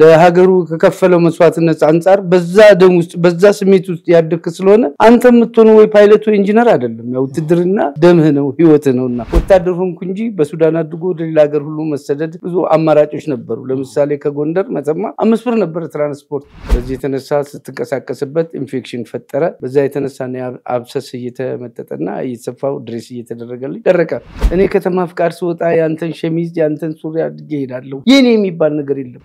ለሀገሩ ከከፈለው መስዋዕትነት አንጻር በዛ ደም ውስጥ በዛ ስሜት ውስጥ ያደግክ ስለሆነ አንተ የምትሆነው ወይ ፓይለት ወይ ኢንጂነር አይደለም። ያው ውትድርና ደምህ ነው ህይወትህ እና ወታደር ሆንኩ እንጂ በሱዳን አድርጎ ወደ ሌላ ሀገር ሁሉ መሰደድ ብዙ አማራጮች ነበሩ። ለምሳሌ ከጎንደር መተማ አምስት ብር ነበረ ትራንስፖርት። በዚህ የተነሳ ስትንቀሳቀስበት ኢንፌክሽን ፈጠረ። በዛ የተነሳ አብሰስ እየተመጠጠና እየተሰፋው ድሬስ እየተደረገልኝ ደረቀ። እኔ ከተማ ፍቃድ ስወጣ ያንተን ሸሚዝ ያንተን ሱሪ አድጌ ሄዳለሁ። የኔ የሚባል ነገር የለም።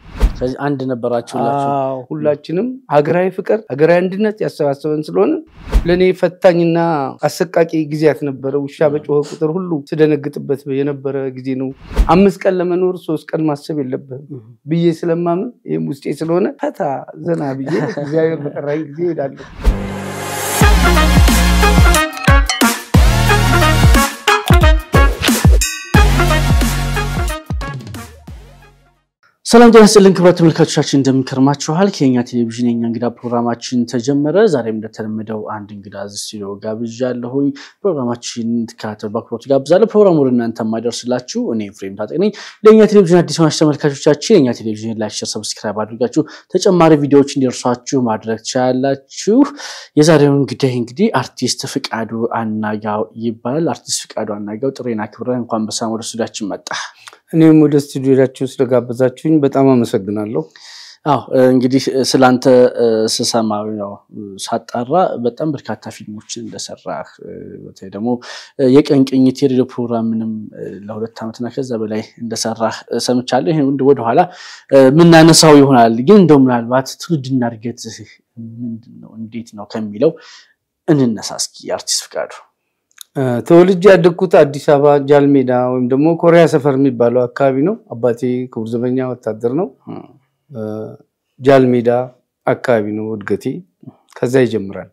አንድ ነበራችሁ። ሁላችንም ሀገራዊ ፍቅር፣ ሀገራዊ አንድነት ያሰባሰበን ስለሆነ ለእኔ ፈታኝና አሰቃቂ ጊዜያት ነበረ። ውሻ በጮኸ ቁጥር ሁሉ ስደነግጥበት የነበረ ጊዜ ነው። አምስት ቀን ለመኖር ሶስት ቀን ማሰብ የለብህም ብዬ ስለማምን ይህም ውስጤ ስለሆነ ፈታ ዘና ብዬ እግዚአብሔር በጠራኝ ጊዜ እሄዳለሁ። ሰላም ጤና ስልን ክብረት ተመልካቾቻችን እንደምንከርማችኋል። ከኛ ቴሌቪዥን የኛ እንግዳ ፕሮግራማችን ተጀመረ። ዛሬም እንደተለመደው አንድ እንግዳ ስቱዲዮ ጋብዣለሁኝ። ፕሮግራማችን ትከታተሉ በአክብሮት ጋብዛለሁ። ፕሮግራሙ እናንተ የማደርስላችሁ እኔ ፍሬም ታጠቅ ነኝ። ለእኛ ቴሌቪዥን አዲስ ማች ተመልካቾቻችን የኛ ቴሌቪዥን ላይ ሸር ሰብስክራይብ አድርጋችሁ ተጨማሪ ቪዲዮዎች እንዲደርሷችሁ ማድረግ ትችላላችሁ። የዛሬው እንግዲህ እንግዲህ አርቲስት ፍቃዱ አናጋው ይባላል። አርቲስት ፍቃዱ አናጋው ጥሬና ክብረ እንኳን በሰላም ወደ ስቱዲያችን መጣ እኔም ወደ ስቱዲዮዳችሁ ስለጋበዛችሁኝ በጣም አመሰግናለሁ። እንግዲህ ስላንተ ስሰማ ሳጣራ በጣም በርካታ ፊልሞችን እንደሰራ በተለይ ደግሞ የቀን ቅኝት የሬዲዮ ፕሮግራምንም ለሁለት ዓመትና ከዛ በላይ እንደሰራ ሰምቻለሁ። ይህ ወደኋላ የምናነሳው ይሆናል። ግን እንደው ምናልባት ትውልድና እድገት ምንድን ነው እንዴት ነው ከሚለው እንነሳ እስኪ። አርቲስት ፍቃዱ ተወልጄ ያደግኩት አዲስ አበባ ጃልሜዳ ወይም ደግሞ ኮሪያ ሰፈር የሚባለው አካባቢ ነው። አባቴ ክቡር ዘበኛ ወታደር ነው። ጃልሜዳ አካባቢ ነው እድገቴ፣ ከዛ ይጀምራል።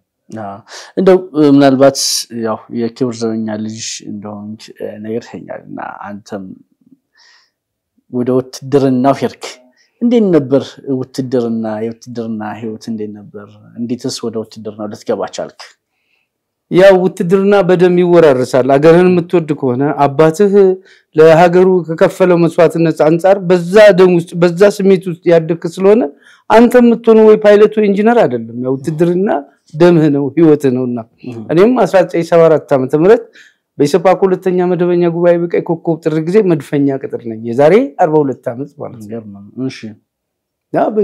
እንደው ምናልባት ያው የክቡር ዘበኛ ልጅ እንደሆንክ ነግረኸኛል እና አንተም ወደ ውትድርናው ሄድክ። እንዴት ነበር ውትድርና? የውትድርና ህይወት እንዴት ነበር? እንዴትስ ወደ ውትድርናው ልትገባ ቻልክ? ያው ውትድርና በደም ይወራረሳል። አገርህን የምትወድ ከሆነ አባትህ ለሀገሩ ከከፈለው መስዋዕትነት አንጻር በዛ ደም ውስጥ በዛ ስሜት ውስጥ ያደግህ ስለሆነ አንተ የምትሆኑ ወይ ፓይለት ወይ ኢንጂነር አይደለም። ያው ውትድርና ደምህ ነው፣ ህይወትህ ነውና እኔም 1974 ዓ ምት በኢሰፓኮ ሁለተኛ መደበኛ ጉባኤ በቀይ ኮከብ ጥር ጊዜ መድፈኛ ቅጥር ነኝ። የዛሬ 42 ዓመት ማለት ነው።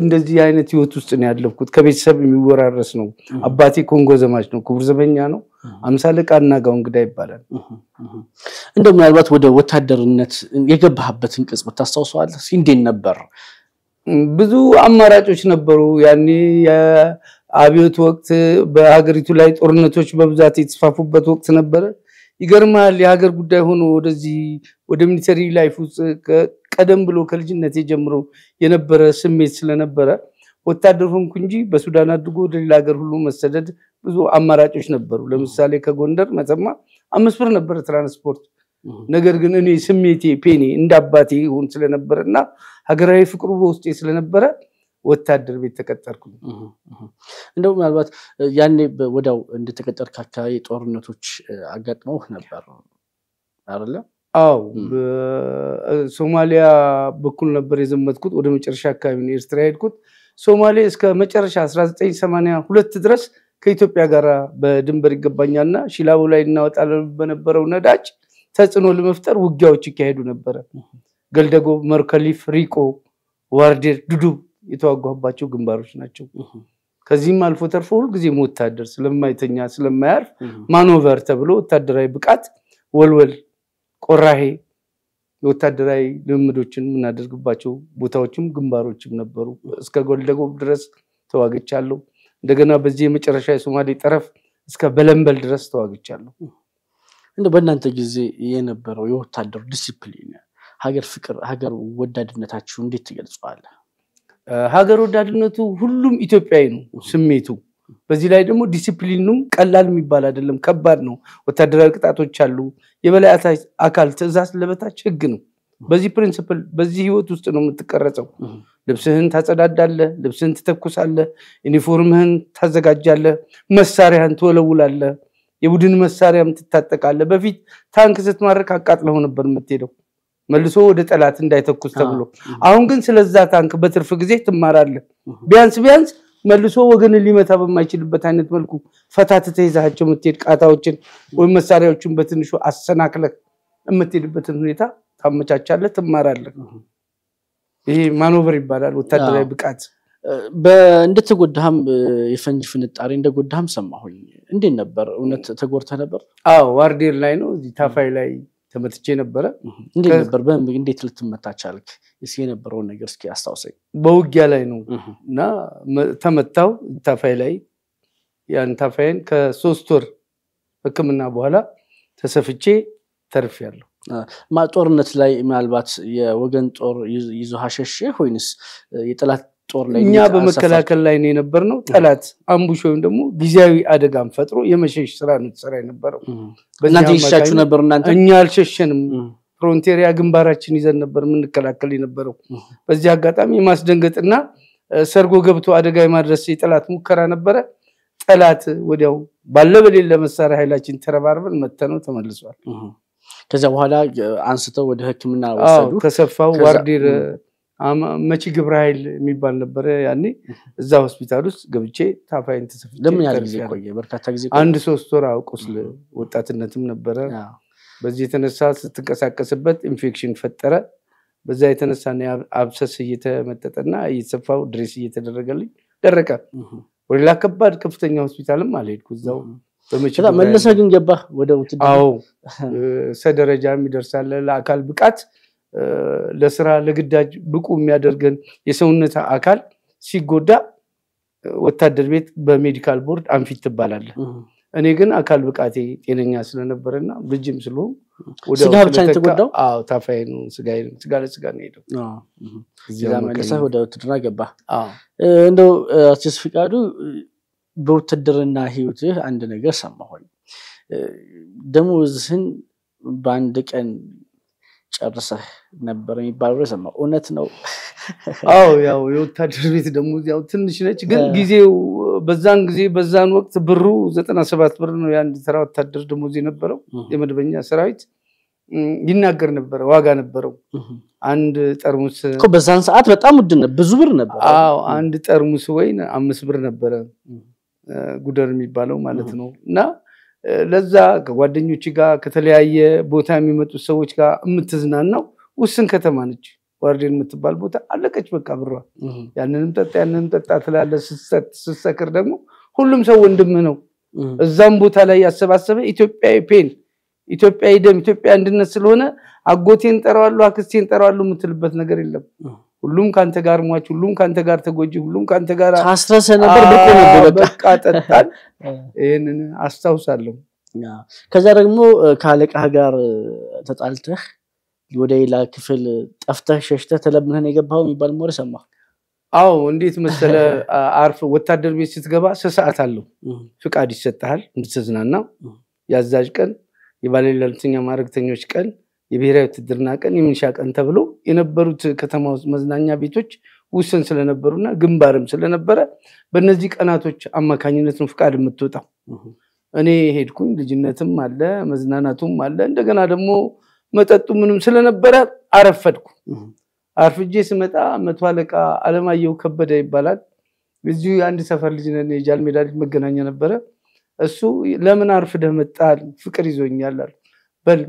እንደዚህ አይነት ህይወት ውስጥ ነው ያለፍኩት። ከቤተሰብ የሚወራረስ ነው። አባቴ ኮንጎ ዘማች ነው፣ ክቡር ዘበኛ ነው። አምሳ አለቃ እናጋው እንግዳ ይባላል። እንደው ምናልባት ወደ ወታደርነት የገባህበትን ቅጽበት ታስታውሰዋለህ? እስኪ እንዴት ነበር? ብዙ አማራጮች ነበሩ። ያኔ የአብዮት ወቅት በሀገሪቱ ላይ ጦርነቶች በብዛት የተስፋፉበት ወቅት ነበረ። ይገርማል። የሀገር ጉዳይ ሆኖ ወደዚህ ወደ ሚሊተሪ ላይፍ ውስጥ ቀደም ብሎ ከልጅነት ጀምሮ የነበረ ስሜት ስለነበረ ወታደር ሆንኩ እንጂ በሱዳን አድጎ ወደ ሌላ ሀገር ሁሉ መሰደድ ብዙ አማራጮች ነበሩ። ለምሳሌ ከጎንደር መተማ አምስት ብር ነበረ ትራንስፖርት። ነገር ግን እኔ ስሜቴ ፔኔ እንደ አባቴ ይሁን ስለነበረ እና ሀገራዊ ፍቅሩ በውስጤ ስለነበረ ወታደር ቤት ተቀጠርኩ። እንደው ምናልባት ያኔ ወዲያው እንደተቀጠርክ አካባቢ ጦርነቶች አጋጥመው ነበር አይደለም? አው ሶማሊያ በኩል ነበር የዘመትኩት። ወደ መጨረሻ አካባቢ ነው ኤርትራ ሄድኩት። ሶማሌ እስከ መጨረሻ 1982 ድረስ ከኢትዮጵያ ጋር በድንበር ይገባኛልና ሺላቦ ላይ እናወጣለን በነበረው ነዳጅ ተጽዕኖ ለመፍጠር ውጊያዎች ይካሄዱ ነበረ። ገልደጎ፣ መርከሊፍ፣ ሪቆ፣ ዋርዴር፣ ዱዱ የተዋጓባቸው ግንባሮች ናቸው። ከዚህም አልፎ ተርፎ ሁልጊዜም ወታደር ስለማይተኛ ስለማያርፍ ማኖቨር ተብሎ ወታደራዊ ብቃት ወልወል ቆራሄ የወታደራዊ ልምምዶችን የምናደርግባቸው ቦታዎችም ግንባሮችም ነበሩ። እስከ ጎልደጎብ ድረስ ተዋግቻለሁ። እንደገና በዚህ የመጨረሻ የሶማሌ ጠረፍ እስከ በለንበል ድረስ ተዋግቻለሁ። እንደ በእናንተ ጊዜ የነበረው የወታደሩ ዲሲፕሊን፣ ሀገር ፍቅር፣ ሀገር ወዳድነታችሁ እንዴት ትገልጸዋለ? ሀገር ወዳድነቱ ሁሉም ኢትዮጵያዊ ነው ስሜቱ በዚህ ላይ ደግሞ ዲሲፕሊኑም ቀላል የሚባል አይደለም፣ ከባድ ነው። ወታደራዊ ቅጣቶች አሉ። የበላይ አካል ትዕዛዝ ለበታች ህግ ነው። በዚህ ፕሪንስፕል በዚህ ህይወት ውስጥ ነው የምትቀረጸው። ልብስህን ታጸዳዳለህ፣ ልብስህን ትተኩሳለህ፣ ዩኒፎርምህን ታዘጋጃለህ፣ መሳሪያህን ትወለውላለህ፣ የቡድን መሳሪያም ትታጠቃለህ። በፊት ታንክ ስትማርክ አቃጥለው ነበር የምትሄደው መልሶ ወደ ጠላት እንዳይተኩስ ተብሎ። አሁን ግን ስለዛ ታንክ በትርፍ ጊዜ ትማራለህ ቢያንስ ቢያንስ መልሶ ወገንን ሊመታ በማይችልበት አይነት መልኩ ፈታትተ ይዛቸው የምትሄድ ቃታዎችን ወይም መሳሪያዎችን በትንሹ አሰናክለህ የምትሄድበትን ሁኔታ ታመቻቻለህ፣ ትማራለህ። ይሄ ማኖቨር ይባላል። ወታደራዊ ብቃት እንደተጎዳህም የፈንጅ ፍንጣሪ እንደጎዳህም ሰማሁኝ። እንዴት ነበር? እውነት ተጎድተህ ነበር? አዎ፣ ዋርዴር ላይ ነው እዚህ ታፋይ ላይ ተመትቼ ነበረ። እንዴት ነበር? እንዴት ልትመታ ቻልክ? እስኪ የነበረውን ነገር እስኪ አስታውሰኝ። በውጊያ ላይ ነው እና ተመታው ታፋይ ላይ ያን ታፋይን ከሶስት ወር ህክምና በኋላ ተሰፍቼ ተርፍ ያለው ጦርነት ላይ ምናልባት የወገን ጦር ይዞ ሀሸሽህ ወይንስ የጠላት ጦር ላይ እኛ በመከላከል ላይ ነው የነበር ነው ጠላት አምቡሽ ወይም ደግሞ ጊዜያዊ አደጋን ፈጥሮ የመሸሽ ስራ ነው የተሰራ የነበረው። እናንተ ነበር። እናንተ እኛ አልሸሸንም። ፍሮንቴሪያ ግንባራችን ይዘን ነበር የምንከላከል የነበረው። በዚህ አጋጣሚ የማስደንገጥና ሰርጎ ገብቶ አደጋ የማድረስ የጠላት ሙከራ ነበረ። ጠላት ወዲያው ባለበሌለ መሳሪያ ኃይላችን ተረባርበን መተነው ተመልሷል። ከዚያ በኋላ አንስተው ወደ ህክምና ወሰዱ። ተሰፋው ዋርዲር መቺ ግብረ ኃይል የሚባል ነበረ ያኔ እዛ ሆስፒታል ውስጥ ገብቼ ታፋይን ተሰፍ አንድ ሶስት ወር ቁስል ወጣትነትም ነበረ። በዚህ የተነሳ ስትንቀሳቀስበት ኢንፌክሽን ፈጠረ። በዛ የተነሳ አብሰስ እየተመጠጠና እየተሰፋው ድሬስ እየተደረገልኝ ደረቀ። ወደላ ከባድ ከፍተኛ ሆስፒታልም አልሄድኩ እዛው መለሰ ግን ገባ ወደ ውትድ ሰደረጃም የሚደርሳለ ለአካል ብቃት ለስራ ለግዳጅ ብቁ የሚያደርገን የሰውነት አካል ሲጎዳ ወታደር ቤት በሜዲካል ቦርድ አንፊት ትባላለ። እኔ ግን አካል ብቃቴ ጤነኛ ስለነበረና ብጅም ስለሆን ስጋ ብቻ የተጎዳው ታፋዬ ነው። ስጋ ለስጋ ነው ሄደው መለሰህ ወደ ውትድርና ገባ። እንደው አርቲስት ፍቃዱ በውትድርና ህይወትህ አንድ ነገር ሰማሁኝ። ደሞዝህን በአንድ ቀን ጨርሰህ ነበር የሚባል ሰማ። እውነት ነው። አዎ ያው የወታደር ቤት ደግሞ ያው ትንሽ ነች፣ ግን ጊዜው በዛን ጊዜ በዛን ወቅት ብሩ ዘጠና ሰባት ብር ነው የአንድ ተራ ወታደር ደሞዝ የነበረው። የመደበኛ ሰራዊት ይናገር ነበረ፣ ዋጋ ነበረው። አንድ ጠርሙስ በዛን ሰዓት በጣም ውድ ብዙ ብር ነበር። አዎ አንድ ጠርሙስ ወይን አምስት ብር ነበረ፣ ጉደር የሚባለው ማለት ነው እና ለዛ ከጓደኞች ጋር ከተለያየ ቦታ የሚመጡ ሰዎች ጋር የምትዝናናው ውስን ከተማ ነች። ዋርዴን የምትባል ቦታ አለቀች፣ በቃ ብሯ። ያንንም ጠጣ ያንንም ጠጣ ትላለ። ስትሰክር ደግሞ ሁሉም ሰው ወንድም ነው። እዛም ቦታ ላይ ያሰባሰበ ኢትዮጵያዊ ፔን፣ ኢትዮጵያዊ ደም፣ ኢትዮጵያ አንድነት ስለሆነ አጎቴን ጠራዋለሁ፣ አክስቴን ጠራዋለሁ የምትልበት ነገር የለም። ሁሉም ካንተ ጋር ሟች፣ ሁሉም ካንተ ጋር ተጎጂ፣ ሁሉም ካንተ ጋር አስረሰ ነበር። በቃ ጠጣን። ይህንን አስታውሳለሁ። ከዛ ደግሞ ከአለቃህ ጋር ተጣልተህ ወደ ሌላ ክፍል ጠፍተህ ሸሽተህ ተለምነህ የገባው የሚባል ሞር ሰማ አዎ እንዴት መሰለ አርፍ ወታደር ቤት ስትገባ ሰሰዓት አለው ፍቃድ ይሰጣል እንድትዝናና የአዛዥ ቀን የባለሌላተኛ ማዕረግተኞች ቀን የብሔራዊ ውትድርና ቀን፣ የምንሻ ቀን ተብሎ የነበሩት ከተማ ውስጥ መዝናኛ ቤቶች ውስን ስለነበሩና ግንባርም ስለነበረ በእነዚህ ቀናቶች አማካኝነት ነው ፍቃድ የምትወጣው። እኔ ሄድኩኝ። ልጅነትም አለ መዝናናቱም አለ። እንደገና ደግሞ መጠጡ ምንም ስለነበረ አረፈድኩ። አርፍጄ ስመጣ መቶ አለቃ አለማየሁ ከበደ ይባላል። እዚሁ የአንድ ሰፈር ልጅ ነን፣ የጃል ሜዳ ልጅ መገናኛ ነበረ። እሱ ለምን አርፍደህ መጣል? ፍቅር ይዞኛል። በል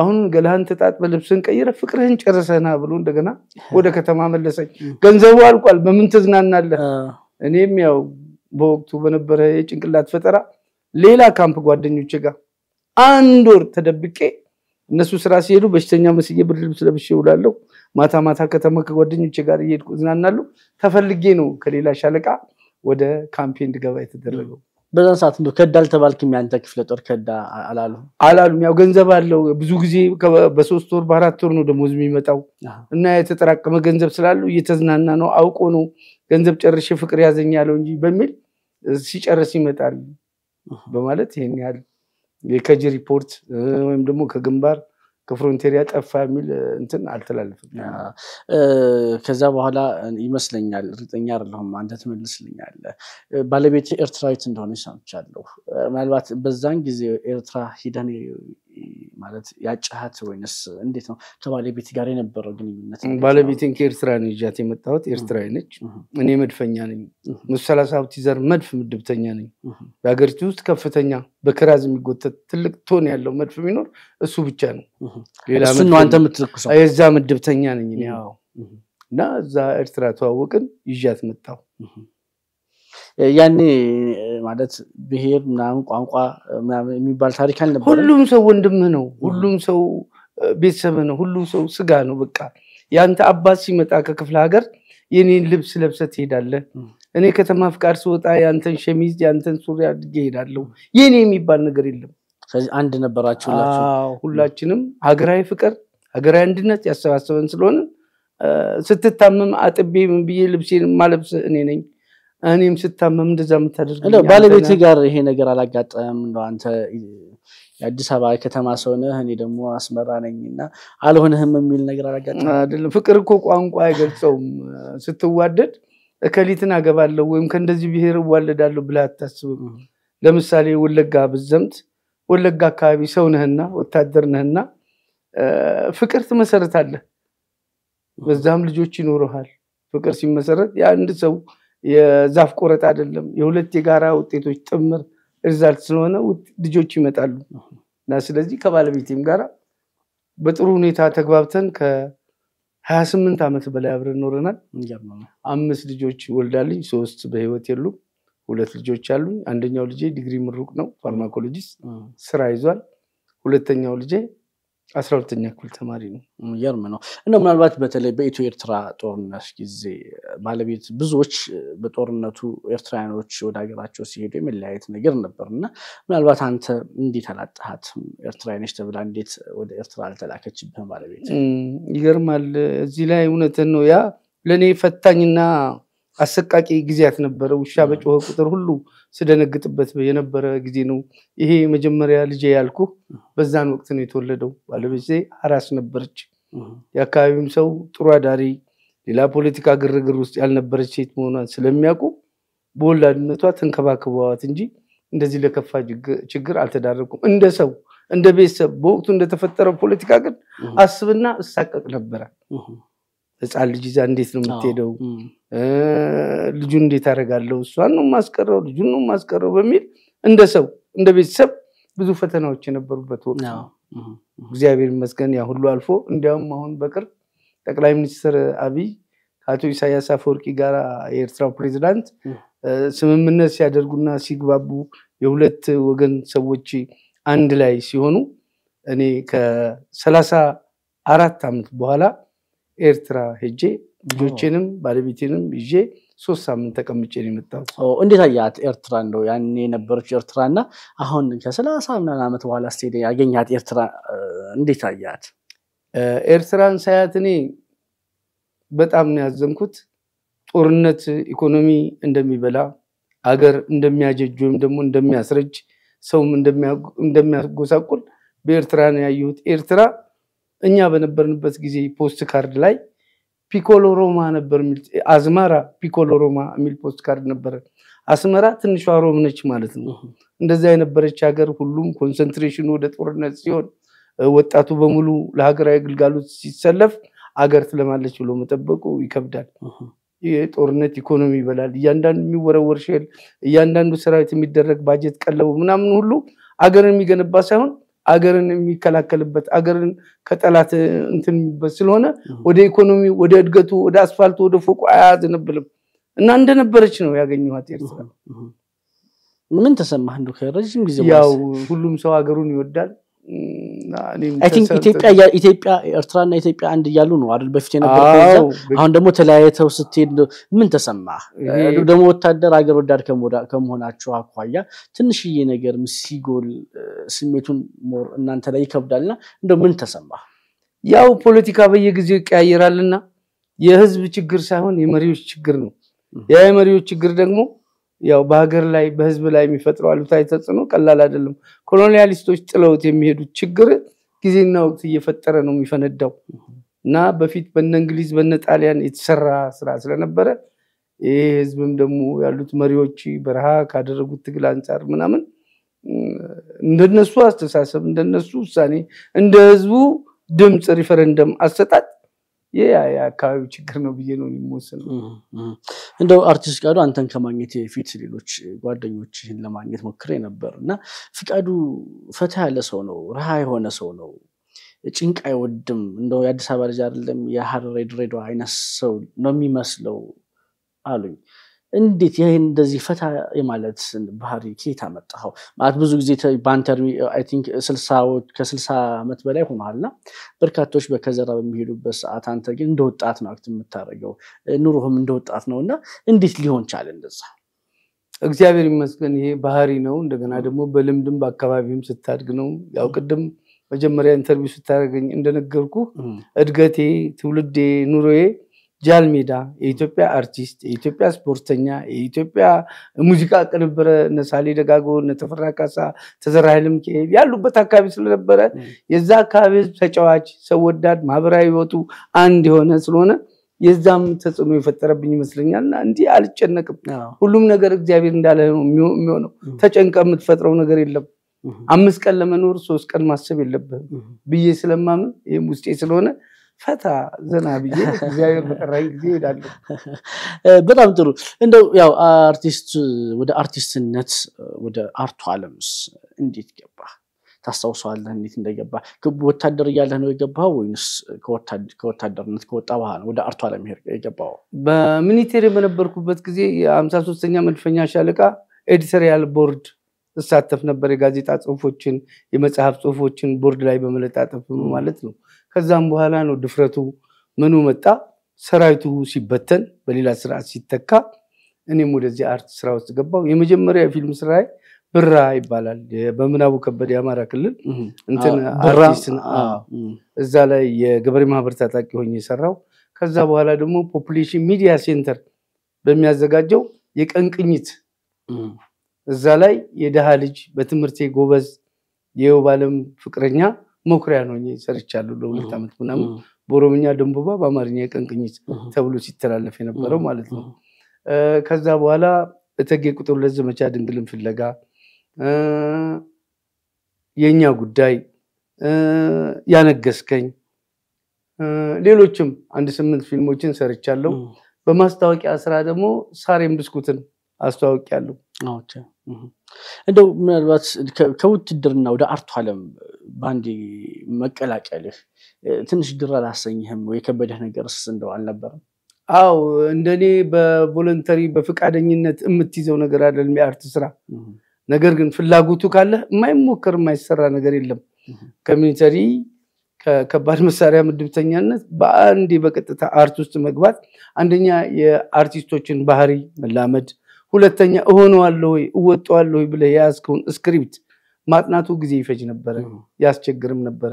አሁን ገላህን ተጣጥበ ልብስን ቀይረ ፍቅርህን ጨርሰና ብሎ እንደገና ወደ ከተማ መለሰኝ። ገንዘቡ አልቋል፣ በምን ትዝናናለህ? እኔም ያው በወቅቱ በነበረ የጭንቅላት ፈጠራ ሌላ ካምፕ ጓደኞች ጋር አንድ ወር ተደብቄ እነሱ ስራ ሲሄዱ በሽተኛ መስዬ ብርድ ልብስ ለብሼ እውላለሁ። ማታ ማታ ከተማ ከጓደኞች ጋር እየሄድኩ እዝናናለሁ። ተፈልጌ ነው ከሌላ ሻለቃ ወደ ካምፔ እንድገባ የተደረገው። በዛን ሰዓት እንደ ከዳ አልተባልክም። ያንተ ክፍለ ጦር ከዳ አላሉ አላሉም። ያው ገንዘብ አለው ብዙ ጊዜ በሶስት ወር በአራት ወር ነው ደሞዝ የሚመጣው እና የተጠራቀመ ገንዘብ ስላሉ እየተዝናና ነው። አውቆ ነው ገንዘብ ጨርሼ ፍቅር ያዘኛለው እንጂ በሚል ሲጨርስ ይመጣል በማለት ይሄን ያህል ከጅ ሪፖርት ወይም ደግሞ ከግንባር ከፍሮንቴሪያ ጠፋ የሚል እንትን አልተላለፍም። ከዛ በኋላ ይመስለኛል እርግጠኛ አለሁም አንተ ትመልስልኛለ ባለቤት ኤርትራዊት እንደሆነ ሰምቻለሁ። ምናልባት በዛን ጊዜ ኤርትራ ሂደን ማለት ያጫሃት ወይንስ እንዴት ነው? ከባለቤት ጋር የነበረው ግንኙነት? ባለቤቴን ከኤርትራ ነው ይዣት የመጣሁት። ኤርትራዊ ነች፣ እኔ መድፈኛ ነኝ። መቶ ሰላሳ ሀብቲዘር መድፍ ምድብተኛ ነኝ። በሀገሪቱ ውስጥ ከፍተኛ በክራዝ የሚጎተት ትልቅ ቶን ያለው መድፍ ቢኖር እሱ ብቻ ነው። አንተ የምትለኩሰው የዛ ምድብተኛ ነኝ እና እዛ ኤርትራ ተዋወቅን፣ ይዣት መጣው ያኔ ማለት ብሄር ምናምን ቋንቋ የሚባል ታሪክ አልነበረ። ሁሉም ሰው ወንድምህ ነው። ሁሉም ሰው ቤተሰብ ነው። ሁሉም ሰው ስጋ ነው። በቃ ያንተ አባት ሲመጣ ከክፍለ ሀገር የኔን ልብስ ለብሰ ትሄዳለህ። እኔ ከተማ ፍቃድ ስወጣ ያንተን ሸሚዝ ያንተን ሱሪ አድጌ ሄዳለሁ የኔ የሚባል ነገር የለም። ስለዚህ አንድ ነበራችሁ። ሁላችንም ሀገራዊ ፍቅር፣ ሀገራዊ አንድነት ያሰባሰበን ስለሆነ ስትታመም አጥቤ ብዬ ልብሴን ማለብስ እኔ ነኝ። እኔም ስታመም እንደዛ የምታደርግ ባለቤት ጋር ይሄ ነገር አላጋጠም? እንደው አንተ የአዲስ አበባ ከተማ ሰው ነህ፣ እኔ ደግሞ አስመራ ነኝ እና አልሆነህም የሚል ነገር አላጋጠም? ፍቅር እኮ ቋንቋ አይገልጸውም። ስትዋደድ እከሊትን አገባለሁ ወይም ከእንደዚህ ብሄር እዋለዳለሁ ብለ አታስብም። ለምሳሌ ወለጋ ብዘምት ወለጋ አካባቢ ሰው ነህና ወታደር ነህና ፍቅር ትመሰረታለህ፣ በዛም ልጆች ይኖረሃል። ፍቅር ሲመሰረት የአንድ ሰው የዛፍ ቆረጥ አይደለም፣ የሁለት የጋራ ውጤቶች ጥምር ሪዛልት ስለሆነ ልጆች ይመጣሉ እና ስለዚህ ከባለቤቴም ጋር በጥሩ ሁኔታ ተግባብተን ከሀያ ስምንት ዓመት በላይ አብረን ኖረናል። አምስት ልጆች ወልዳልኝ፣ ሶስት በህይወት የሉም። ሁለት ልጆች አሉ። አንደኛው ልጄ ዲግሪ ምሩቅ ነው፣ ፋርማኮሎጂስት ስራ ይዟል። ሁለተኛው ልጄ አስራ ሁለተኛ ክፍል ተማሪ ነው። የሚገርም ነው። እና ምናልባት በተለይ በኢትዮ ኤርትራ ጦርነት ጊዜ ባለቤት ብዙዎች በጦርነቱ ኤርትራውያኖች ወደ ሀገራቸው ሲሄዱ የመለያየት ነገር ነበር እና ምናልባት አንተ እንዴት አላጣሃት ኤርትራዊ ተብላ እንዴት ወደ ኤርትራ አልተላከችብህም? ባለቤት ይገርማል። እዚህ ላይ እውነትን ነው። ያ ለእኔ ፈታኝና አሰቃቂ ጊዜያት ነበረ። ውሻ በጮኸ ቁጥር ሁሉ ስደነግጥበት የነበረ ጊዜ ነው። ይሄ መጀመሪያ ልጄ ያልኩ በዛን ወቅት ነው የተወለደው። ባለቤቴ አራስ ነበረች። የአካባቢውም ሰው ጥሩ አዳሪ፣ ሌላ ፖለቲካ ግርግር ውስጥ ያልነበረች ሴት መሆኗን ስለሚያውቁ በወላድነቷ ተንከባክበዋት እንጂ እንደዚህ ለከፋ ችግር አልተዳረኩም። እንደ ሰው እንደ ቤተሰብ በወቅቱ እንደተፈጠረው ፖለቲካ ግን አስብና እሳቀቅ ነበረ። ህፃን ልጅ ይዛ እንዴት ነው የምትሄደው? ልጁን እንዴት አደርጋለሁ? እሷን ነው የማስቀረው፣ ልጁን ነው የማስቀረው በሚል እንደ ሰው እንደ ቤተሰብ ብዙ ፈተናዎች የነበሩበት ወቅት ነው። እግዚአብሔር ይመስገን ያ ሁሉ አልፎ እንዲያውም አሁን በቅርብ ጠቅላይ ሚኒስትር አብይ ከአቶ ኢሳያስ አፈወርቂ ጋር የኤርትራው ፕሬዚዳንት ስምምነት ሲያደርጉና ሲግባቡ የሁለት ወገን ሰዎች አንድ ላይ ሲሆኑ እኔ ከሰላሳ አራት ዓመት በኋላ ኤርትራ ሄጄ ልጆቼንም ባለቤቴንም ይዤ ሶስት ሳምንት ተቀምጬ ነው የመጣሁት። እንዴት አያት ኤርትራ? እንደው ያኔ የነበረች ኤርትራ እና አሁን ከሰላሳ ምናምን ዓመት በኋላ ስትሄድ ያገኛት ኤርትራ እንዴት አያት? ኤርትራን ሳያት እኔ በጣም ነው ያዘንኩት። ጦርነት ኢኮኖሚ እንደሚበላ አገር እንደሚያጀጅ ወይም ደግሞ እንደሚያስረጅ ሰውም እንደሚያጎሳቁል በኤርትራ ነው ያየሁት። ኤርትራ እኛ በነበርንበት ጊዜ ፖስት ካርድ ላይ ፒኮሎ ሮማ ነበር አዝመራ ፒኮሎ ሮማ የሚል ፖስት ካርድ ነበረ። አስመራ ትንሿ ሮም ነች ማለት ነው። እንደዛ የነበረች ሀገር ሁሉም ኮንሰንትሬሽኑ ወደ ጦርነት ሲሆን፣ ወጣቱ በሙሉ ለሀገራዊ ግልጋሎት ሲሰለፍ አገር ትለማለች ብሎ መጠበቁ ይከብዳል። ጦርነት ኢኮኖሚ ይበላል። እያንዳንዱ የሚወረወር ሼል፣ እያንዳንዱ ሰራዊት የሚደረግ ባጀት ቀለቡ ምናምን ሁሉ አገር የሚገነባ ሳይሆን አገርን የሚከላከልበት አገርን ከጠላት የሚበት ስለሆነ ወደ ኢኮኖሚ፣ ወደ እድገቱ፣ ወደ አስፋልቱ፣ ወደ ፎቁ አያዘነብልም እና እንደነበረች ነው ያገኘኋት ኤርትራ። ምን ተሰማህ? እንደው ከረዥም ጊዜ ያው ሁሉም ሰው ሀገሩን ይወዳል ኢትዮጵያ ኤርትራና ኢትዮጵያ አንድ እያሉ ነው አይደል? በፊት የነበረው አሁን ደግሞ ተለያየተው ስትሄድ ምን ተሰማ? ደግሞ ወታደር አገር ወዳድ ከመሆናቸው አኳያ ትንሽዬ ነገር ሲጎል ስሜቱን እናንተ ላይ ይከብዳልና እንደው ምን ተሰማ? ያው ፖለቲካ በየጊዜው ይቀያየራልና የህዝብ ችግር ሳይሆን የመሪዎች ችግር ነው። ያ የመሪዎች ችግር ደግሞ ያው በሀገር ላይ በህዝብ ላይ የሚፈጥረው አሉታዊ ተጽዕኖ ቀላል አይደለም። ኮሎኒያሊስቶች ጥለውት የሚሄዱት ችግር ጊዜና ወቅት እየፈጠረ ነው የሚፈነዳው እና በፊት በነ እንግሊዝ በነ ጣሊያን የተሰራ ስራ ስለነበረ ይህ ህዝብም ደግሞ ያሉት መሪዎች በረሃ ካደረጉት ትግል አንጻር ምናምን እንደነሱ አስተሳሰብ እንደነሱ ውሳኔ እንደ ህዝቡ ድምፅ ሪፈረንደም አሰጣጥ ይህ የአካባቢው ችግር ነው ብዬ ነው የሚወስነው። እንደው አርቲስት ፍቃዱ አንተን ከማግኘት የፊት ሌሎች ይህን ለማግኘት ሞክሬ ነበር እና ፍቃዱ ፈታ ያለ ሰው ነው፣ ረሃ የሆነ ሰው ነው፣ ጭንቅ አይወድም። እንደው የአዲስ አበባ ልጅ አይደለም የሀረር አይነት ሰው ነው የሚመስለው አሉኝ። እንዴት ይህ እንደዚህ ፈታ የማለት ባህሪ ኬት አመጣኸው? ማለት ብዙ ጊዜ በአንተርቪ ከስልሳ ዓመት በላይ ና በርካቶች በከዘራ በሚሄዱበት ሰዓት አንተ ግን እንደ ወጣት ነው አክት የምታደረገው ኑሮህም እንደ ወጣት ነው እና እንዴት ሊሆን ቻለ እንደዛ? እግዚአብሔር ይመስገን ይሄ ባህሪ ነው። እንደገና ደግሞ በልምድም በአካባቢም ስታድግ ነው። ያው ቅድም መጀመሪያ ኢንተርቪው ስታደረገኝ እንደነገርኩ እድገቴ፣ ትውልዴ፣ ኑሮዬ ጃልሜዳ የኢትዮጵያ አርቲስት፣ የኢትዮጵያ ስፖርተኛ፣ የኢትዮጵያ ሙዚቃ ቅንብረ እነ ሳሌ ደጋጎ፣ እነ ተፈራ ካሳ፣ ተዘራ ኃይለ ያሉበት አካባቢ ስለነበረ የዛ አካባቢ ህዝብ ተጫዋች፣ ሰው ወዳድ፣ ማህበራዊ ህይወቱ አንድ የሆነ ስለሆነ የዛም ተጽዕኖ የፈጠረብኝ ይመስለኛል። እና እንዲህ አልጨነቅም። ሁሉም ነገር እግዚአብሔር እንዳለ ነው የሚሆነው። ተጨንቀ የምትፈጥረው ነገር የለም። አምስት ቀን ለመኖር ሶስት ቀን ማሰብ የለብህም ብዬ ስለማምን ይህም ውስጤ ስለሆነ ፈታ ዘና ብዬ እግዚአብሔር በጠራኝ ጊዜ እሄዳለሁ። በጣም ጥሩ። እንደው ያው አርቲስት ወደ አርቲስትነት ወደ አርቱ አለምስ እንዴት ገባ? ታስታውሰዋለህ እንዴት እንደገባ? ወታደር እያለህ ነው የገባው ወይስ ከወታደርነት ከወጣ በኋላ ወደ አርቱ ዓለም የገባው? በሚኒቴር በነበርኩበት ጊዜ የአምሳ ሶስተኛ መድፈኛ ሻለቃ ኤዲተሪያል ቦርድ እሳተፍ ነበር። የጋዜጣ ጽሁፎችን፣ የመጽሐፍ ጽሁፎችን ቦርድ ላይ በመለጣጠፍ ማለት ነው። ከዛም በኋላ ነው ድፍረቱ ምኑ መጣ። ሰራዊቱ ሲበተን በሌላ ስርዓት ሲተካ እኔም ወደዚህ አርት ስራ ውስጥ ገባው። የመጀመሪያ የፊልም ስራ ብራ ይባላል። በምናቡ ከበድ የአማራ ክልል እንትን አርቲስት እዛ ላይ የገበሬ ማህበር ታጣቂ ሆ የሰራው። ከዛ በኋላ ደግሞ ፖፕሌሽን ሚዲያ ሴንተር በሚያዘጋጀው የቀን ቅኝት እዛ ላይ የደሃ ልጅ በትምህርቴ ጎበዝ የውብ አለም ፍቅረኛ መኩሪያ ነው ሰርቻለሁ። ለሁለት ዓመት ምናምን በኦሮምኛ ደንቡባ በአማርኛ የቀን ተብሎ ሲተላለፍ የነበረው ማለት ነው። ከዛ በኋላ እተጌ ቁጥር ሁለት ዘመቻ ድንግልን ፍለጋ፣ የእኛ ጉዳይ፣ ያነገስከኝ፣ ሌሎችም አንድ ስምንት ፊልሞችን ሰርቻለሁ። በማስታወቂያ ስራ ደግሞ ሳሬም ብስኩትን ያለው እንደው ምናልባት ከውትድርና ወደ አርቱ አለም በአንድ መቀላቀልህ ትንሽ ድር አላሰኝህም ወይ? ነገር ስ እንደው አልነበረም? አው እንደኔ በቮለንተሪ በፈቃደኝነት የምትይዘው ነገር አይደለም የአርት ስራ። ነገር ግን ፍላጎቱ ካለ የማይሞከር የማይሰራ ነገር የለም። ከሚኒተሪ ከከባድ መሳሪያ ምድብተኛነት በአንዴ በቀጥታ አርት ውስጥ መግባት አንደኛ የአርቲስቶችን ባህሪ መላመድ ሁለተኛ እሆነዋለሁ ወይ እወጣዋለሁ ወይ ብለ የያዝከውን ስክሪፕት ማጥናቱ ጊዜ ይፈጅ ነበረ፣ ያስቸግርም ነበረ።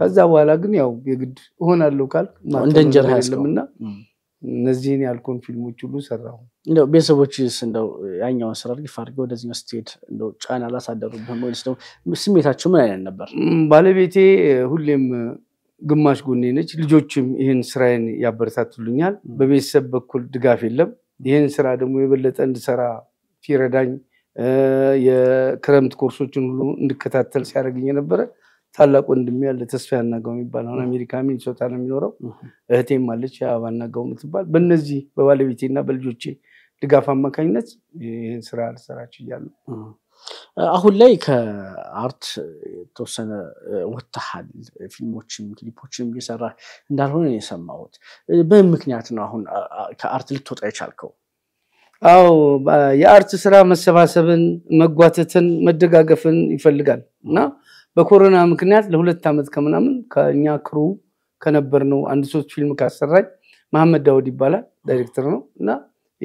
ከዛ በኋላ ግን ያው የግድ እሆናለሁ ካልክ እንደ እንጀራ ያለምና እነዚህን ያልኩን ፊልሞች ሁሉ ሰራሁ። እንደው ቤተሰቦችስ እንደው ያኛው ስራ ሪፍ አድርገው ወደዚህ ስትሄድ እንደው ጫና አላሳደሩብህም ወይስ ስሜታቸው ምን አይነት ነበር? ባለቤቴ ሁሌም ግማሽ ጎኔ ነች። ልጆችም ይህን ስራዬን ያበረታቱልኛል። በቤተሰብ በኩል ድጋፍ የለም። ይህን ስራ ደግሞ የበለጠ እንድሰራ ሲረዳኝ የክረምት ኮርሶችን ሁሉ እንድከታተል ሲያደርግኝ የነበረ ታላቅ ወንድሜ ያለ ተስፋ ያናገው የሚባል አሁን አሜሪካ ሚኒሶታ ነው የሚኖረው። እህቴም አለች የአበባ አናገው የምትባል። በእነዚህ በባለቤቴና በልጆቼ ድጋፍ አማካኝነት ይህን ስራ ልሰራች እያለሁ አሁን ላይ ከአርት የተወሰነ ወታሃል ፊልሞችም ክሊፖችም እየሰራ እንዳልሆነ የሰማሁት። በምን ምክንያት ነው አሁን ከአርት ልትወጣ የቻልከው? አዎ የአርት ስራ መሰባሰብን፣ መጓተትን፣ መደጋገፍን ይፈልጋል እና በኮሮና ምክንያት ለሁለት ዓመት ከምናምን ከእኛ ክሩ ከነበር ነው አንድ ሶስት ፊልም ካሰራኝ መሐመድ ዳውድ ይባላል ዳይሬክተር ነው እና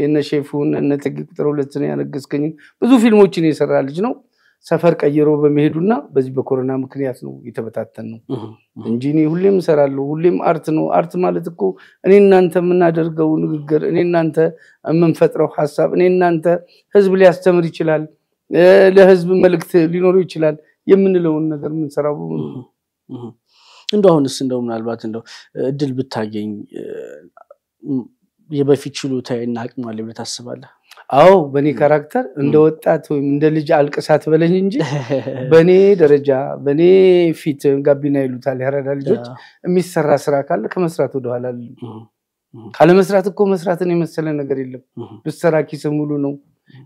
የነ ሼፉን እነ እቴጌ ቁጥር ሁለትን ብዙ ፊልሞችን የሰራ ልጅ ነው። ሰፈር ቀይሮ በመሄዱና በዚህ በኮሮና ምክንያት ነው የተበታተን ነው እንጂ እኔ ሁሌም እሰራለሁ። ሁሌም አርት ነው። አርት ማለት እኮ እኔ እናንተ የምናደርገው ንግግር፣ እኔ እናንተ የምንፈጥረው ሀሳብ፣ እኔ እናንተ ህዝብ ሊያስተምር ይችላል፣ ለህዝብ መልእክት ሊኖረው ይችላል የምንለውን ነገር የምንሰራው እንደ አሁንስ እንደው ምናልባት እንደው እድል ብታገኝ የበፊት ችሎታዬና አቅም አለ ብለህ አዎ በእኔ ካራክተር እንደ ወጣት ወይም እንደ ልጅ አልቅሳት በለኝ እንጂ በእኔ ደረጃ በእኔ ፊት ጋቢና ይሉታል ያረዳ ልጆች የሚሰራ ስራ ካለ ከመስራት ወደኋላ ካለመስራት እኮ መስራትን የመሰለ ነገር የለም። ብሰራ ኪስ ሙሉ ነው።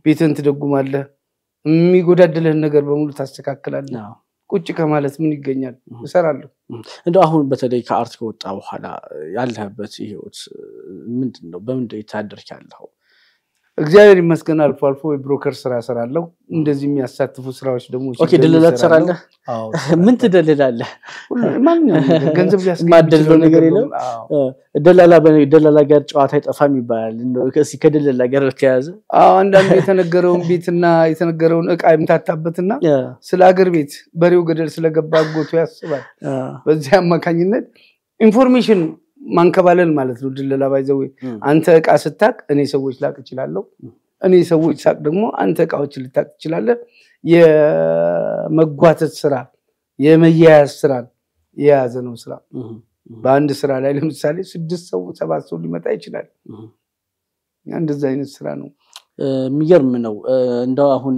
ቤትን ትደጉማለህ። የሚጎዳደልህን ነገር በሙሉ ታስተካክላለህ። ቁጭ ከማለት ምን ይገኛል? እሰራለሁ። እንደ አሁን በተለይ ከአርት ከወጣ በኋላ ያለህበት ህይወት ምንድን ነው? የታደርክ ያለው እግዚአብሔር ይመስገን አልፎ አልፎ የብሮከር ስራ ሰራለሁ። እንደዚህ የሚያሳትፉ ስራዎች ደግሞ ድልላ ምን ትደልላለ ገንዘብ ማደልለው ነገር የለም። ደላላ ጋር ጨዋታ ይጠፋ ይባላል። እስኪ ከደላላ ጋር ተያዘ አንዳንዱ የተነገረውን ቤትና የተነገረውን እቃ የምታታበትና ስለ አገር ቤት በሬው ገደል ስለገባ ጎቶ ያስባል። በዚህ አማካኝነት ኢንፎርሜሽን ማንከባለል ማለት ነው። ድለላ ባይዘው አንተ እቃ ስታቅ እኔ ሰዎች ላቅ እችላለሁ። እኔ ሰዎች ሳቅ ደግሞ አንተ እቃዎችን ልታቅ ትችላለህ። የመጓተት ስራ የመያያዝ ስራ የያዘ ነው ስራ። በአንድ ስራ ላይ ለምሳሌ ስድስት ሰው ሰባት ሰው ሊመጣ ይችላል። እንደዚ አይነት ስራ ነው። የሚገርም ነው እንደው አሁን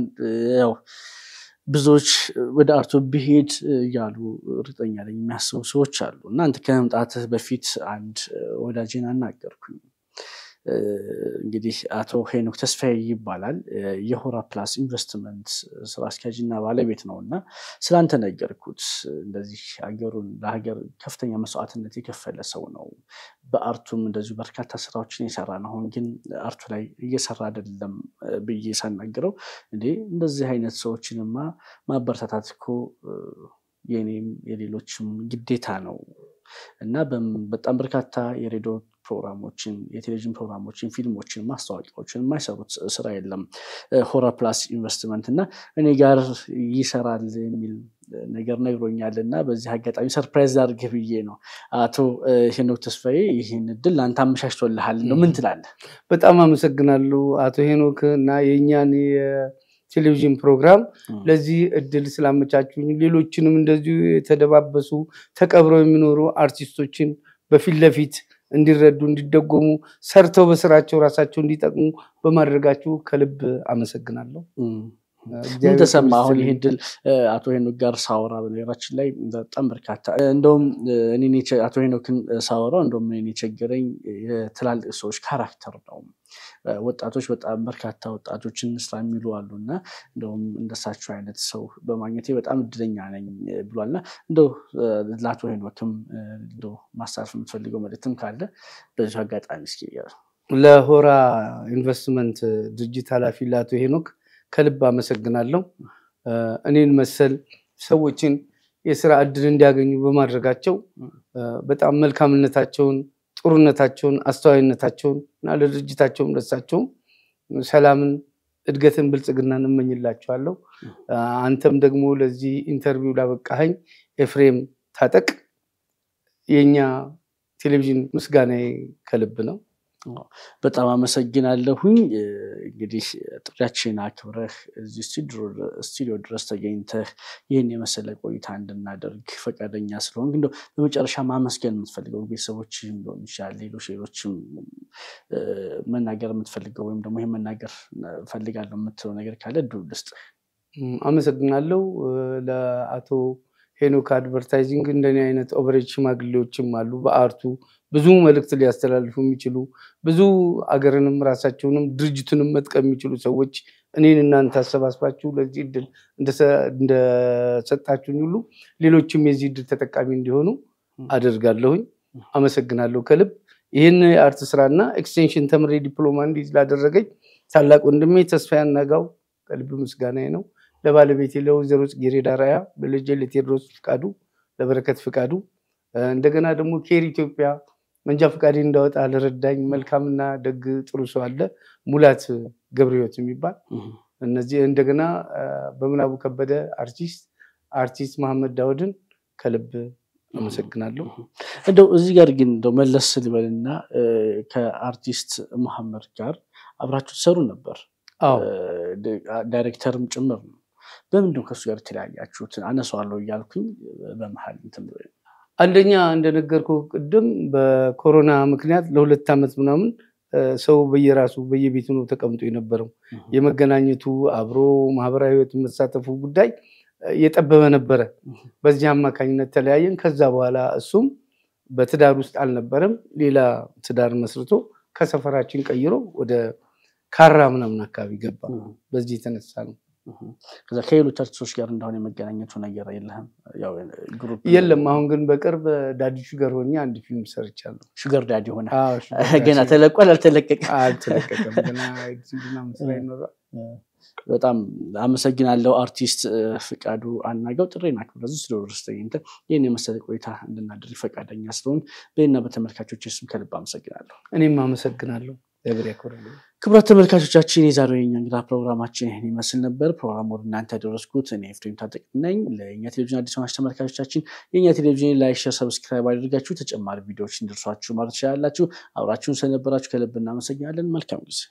ያው ብዙዎች ወደ አርቶ ብሄድ እያሉ እርግጠኛ ላይ የሚያስቡ ሰዎች አሉ እና አንተ ከመምጣትህ በፊት አንድ ወዳጄን አናገርኩኝ እንግዲህ አቶ ሄኖክ ተስፋዬ ይባላል። የሆራ ፕላስ ኢንቨስትመንት ስራ አስኪያጅና ባለቤት ነው እና ስላንተ ነገርኩት። እንደዚህ ሀገሩን ለሀገር ከፍተኛ መስዋዕትነት የከፈለ ሰው ነው። በአርቱም እንደዚሁ በርካታ ስራዎችን የሰራ ነው። አሁን ግን አርቱ ላይ እየሰራ አይደለም ብዬ ሳናገረው እንዴ እንደዚህ አይነት ሰዎችንማ ማበረታታት እኮ የኔም የሌሎችም ግዴታ ነው እና በጣም በርካታ የሬዲዮ ፕሮግራሞችን፣ የቴሌቪዥን ፕሮግራሞችን፣ ፊልሞችን፣ ማስታወቂያዎችን የማይሰሩት ስራ የለም። ሆራ ፕላስ ኢንቨስትመንት እና እኔ ጋር ይሰራል የሚል ነገር ነግሮኛል እና በዚህ አጋጣሚ ሰርፕራይዝ አድርግ ብዬ ነው። አቶ ሄኖክ ተስፋዬ ይህን እድል ለአንተ አመሻሽቶልሃል ነው ምን ትላለህ? በጣም አመሰግናለሁ አቶ ሄኖክ እና የእኛን ቴሌቪዥን ፕሮግራም ለዚህ እድል ስላመቻችሁኝ ሌሎችንም እንደዚሁ የተደባበሱ ተቀብረው የሚኖሩ አርቲስቶችን በፊት ለፊት እንዲረዱ፣ እንዲደጎሙ ሰርተው በስራቸው ራሳቸው እንዲጠቅሙ በማድረጋችሁ ከልብ አመሰግናለሁ። ምን ተሰማ? አሁን ይህ ድል አቶ ሄኖክ ጋር ሳወራ በነገራችን ላይ በጣም በርካታ እንደውም አቶ ሄኖክን ሳወራው እንደም እኔን የቸገረኝ የትላልቅ ሰዎች ካራክተር ነው። ወጣቶች በጣም በርካታ ወጣቶችን ስራ የሚሉ አሉ እና እንደውም እንደሳቸው አይነት ሰው በማግኘቴ በጣም እድለኛ ነኝ ብሏልና እንደው ለአቶ ሄኖክም እንደ ማሳረፍ የምትፈልገው መልዕክትም ካለ በዚ አጋጣሚ እስኪ ለሆራ ኢንቨስትመንት ድርጅት ኃላፊ ለአቶ ሄኖክ ከልብ አመሰግናለሁ። እኔን መሰል ሰዎችን የስራ እድል እንዲያገኙ በማድረጋቸው በጣም መልካምነታቸውን፣ ጥሩነታቸውን፣ አስተዋይነታቸውን እና ለድርጅታቸውም ለሳቸውም ሰላምን፣ እድገትን፣ ብልጽግናን እመኝላቸዋለሁ። አንተም ደግሞ ለዚህ ኢንተርቪው ላበቃኸኝ ኤፍሬም ታጠቅ የእኛ ቴሌቪዥን ምስጋና ከልብ ነው። በጣም አመሰግናለሁኝ። እንግዲህ ጥሪያችን አክብረህ እዚህ ስቱዲዮ ድረስ ተገኝተህ ይህን የመሰለ ቆይታ እንድናደርግ ፈቃደኛ ስለሆን ግን በመጨረሻ ማመስገን የምትፈልገው ቤተሰቦች ሊሆን ይችላል፣ ሌሎች ሌሎችም መናገር የምትፈልገው ወይም ደግሞ ይህን መናገር ፈልጋለሁ የምትለው ነገር ካለ እድሉ ልስጥ አመሰግናለሁ ለአቶ ሄኖክ አድቨርታይዚንግ እንደኔ አይነት ኦቨሬጅ ሽማግሌዎችም አሉ በአርቱ ብዙ መልእክት ሊያስተላልፉ የሚችሉ ብዙ አገርንም ራሳቸውንም ድርጅቱንም መጥቀም የሚችሉ ሰዎች እኔን እናንተ አሰባስባችሁ ለዚህ እድል እንደሰጣችሁኝ ሁሉ ሌሎችም የዚህ እድል ተጠቃሚ እንዲሆኑ አደርጋለሁኝ። አመሰግናለሁ ከልብ ይህን የአርት ስራና ኤክስቴንሽን ተምሬ ዲፕሎማ እንዲይዝ ላደረገኝ ታላቅ ወንድሜ ተስፋ አናጋው ከልብ ምስጋናዬ ነው። ለባለቤቴ ለወይዘሮ ጽጌሬ ራያ፣ ለልጄ ለቴዎድሮስ ፍቃዱ፣ ለበረከት ፍቃዱ እንደገና ደግሞ ኬር ኢትዮጵያ መንጃ ፈቃዴ እንዳወጣ ለረዳኝ መልካምና ደግ ጥሩ ሰው አለ፣ ሙላት ገብረሕይወት የሚባል እነዚህ እንደገና በምናቡ ከበደ አርቲስት፣ አርቲስት መሐመድ ዳውድን ከልብ አመሰግናለሁ። እንደው እዚህ ጋር ግን እንደው መለስ ልበልና ከአርቲስት መሐመድ ጋር አብራችሁ ትሰሩ ነበር፣ ዳይሬክተርም ጭምር ነው። በምንድነው ከእሱ ጋር የተለያያችሁትን? አነሳዋለሁ እያልኩኝ በመሀል እንትን አንደኛ እንደነገርኩ ቅድም በኮሮና ምክንያት ለሁለት ዓመት ምናምን ሰው በየራሱ በየቤቱ ነው ተቀምጦ የነበረው። የመገናኘቱ አብሮ ማህበራዊ ህይወት መሳተፉ ጉዳይ የጠበበ ነበረ። በዚህ አማካኝነት ተለያየን። ከዛ በኋላ እሱም በትዳር ውስጥ አልነበረም። ሌላ ትዳር መስርቶ ከሰፈራችን ቀይሮ ወደ ካራ ምናምን አካባቢ ገባ። በዚህ የተነሳ ነው ከዛ ከሌሎች ሰዎች ጋር እንዳሁን የመገናኘቱ ነገር የለህም? የለም። አሁን ግን በቅርብ ዳዲ ሹገር ሆኜ አንድ ፊልም ሰርቻለሁ። ሹገር ዳዲ ሆነ ገና ተለቋል? አልተለቀቀም? አልተለቀቀም። በጣም አመሰግናለሁ። አርቲስት ፍቃዱ አናገው ጥሬ አክብረ ስለ ድረስ ተገኝተህ ይህን የመሰለ ቆይታ እንድናደር ፈቃደኛ ስለሆን በይና በተመልካቾች ስም ከልብ አመሰግናለሁ። እኔም አመሰግናለሁ። ለብር ያክብረ ክቡራት ተመልካቾቻችን የዛሬው የኛ እንግዳ ፕሮግራማችን ይህን ይመስል ነበር። ፕሮግራሙ እናንተ ደረስኩት እኔ ኤፍሬም ታጠቅ ነኝ። ለእኛ ቴሌቪዥን አዲስ ሆናችሁ ተመልካቾቻችን የእኛ ቴሌቪዥን ላይክ፣ ሸር፣ ሰብስክራይብ አድርጋችሁ ተጨማሪ ቪዲዮዎች እንዲደርሷችሁ ማለት ትችላላችሁ። አብራችሁን ስለነበራችሁ ከልብ እናመሰግናለን። መልካም ጊዜ